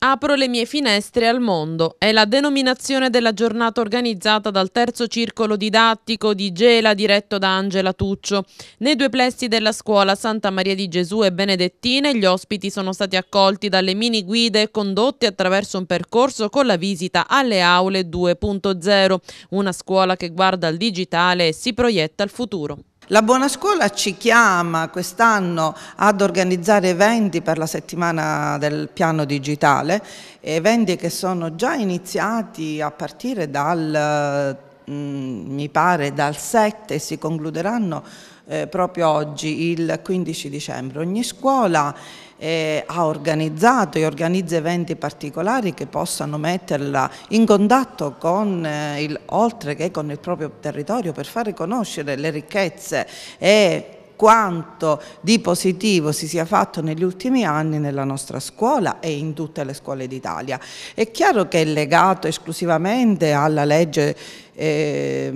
Apro le mie finestre al mondo è la denominazione della giornata organizzata dal terzo circolo didattico di Gela diretto da Angela Tuccio. Nei due plessi della scuola Santa Maria di Gesù e Benedettine gli ospiti sono stati accolti dalle mini guide condotte attraverso un percorso con la visita alle aule 2.0, una scuola che guarda al digitale e si proietta al futuro. La Buona Scuola ci chiama quest'anno ad organizzare eventi per la settimana del piano digitale, eventi che sono già iniziati a partire dal mi pare dal 7 si concluderanno eh, proprio oggi, il 15 dicembre. Ogni scuola eh, ha organizzato e organizza eventi particolari che possano metterla in contatto con eh, il, oltre che con il proprio territorio per fare conoscere le ricchezze e quanto di positivo si sia fatto negli ultimi anni nella nostra scuola e in tutte le scuole d'Italia. È chiaro che è legato esclusivamente alla legge eh,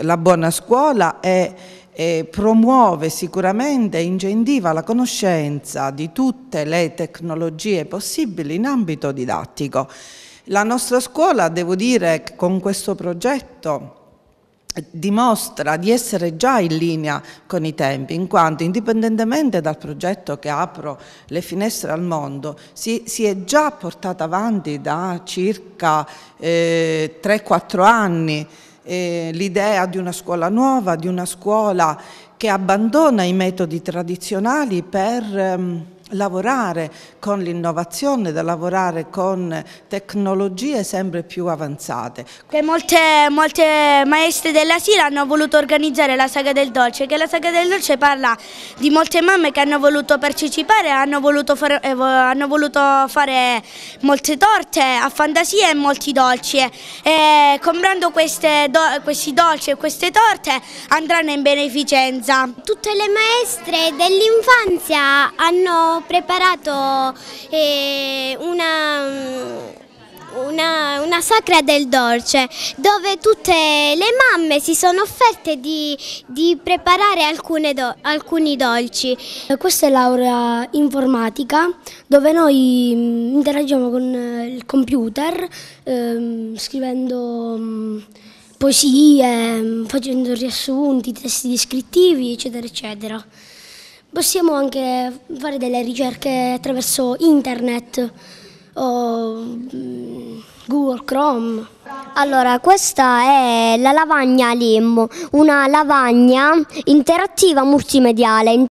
La buona scuola e promuove sicuramente e incentiva la conoscenza di tutte le tecnologie possibili in ambito didattico. La nostra scuola, devo dire, con questo progetto dimostra di essere già in linea con i tempi, in quanto indipendentemente dal progetto che apro le finestre al mondo, si, si è già portata avanti da circa eh, 3-4 anni eh, l'idea di una scuola nuova, di una scuola che abbandona i metodi tradizionali per... Ehm, lavorare con l'innovazione, da lavorare con tecnologie sempre più avanzate. Molte, molte maestre della Sira hanno voluto organizzare la Saga del Dolce, che la Saga del Dolce parla di molte mamme che hanno voluto partecipare, hanno voluto fare, eh, hanno voluto fare molte torte a fantasia e molti dolci. E comprando queste, do, questi dolci e queste torte andranno in beneficenza. Tutte le maestre dell'infanzia hanno preparato eh, una... Una, una, sacra del dolce dove tutte le mamme si sono offerte di, di preparare do, alcuni dolci. Questa è l'aura informatica dove noi mm, interagiamo con eh, il computer ehm, scrivendo mm, poesie, mm, facendo riassunti, testi descrittivi eccetera eccetera. Possiamo anche fare delle ricerche attraverso internet o mm, Google Chrome. Allora, questa è la lavagna Lemmo, una lavagna interattiva multimediale.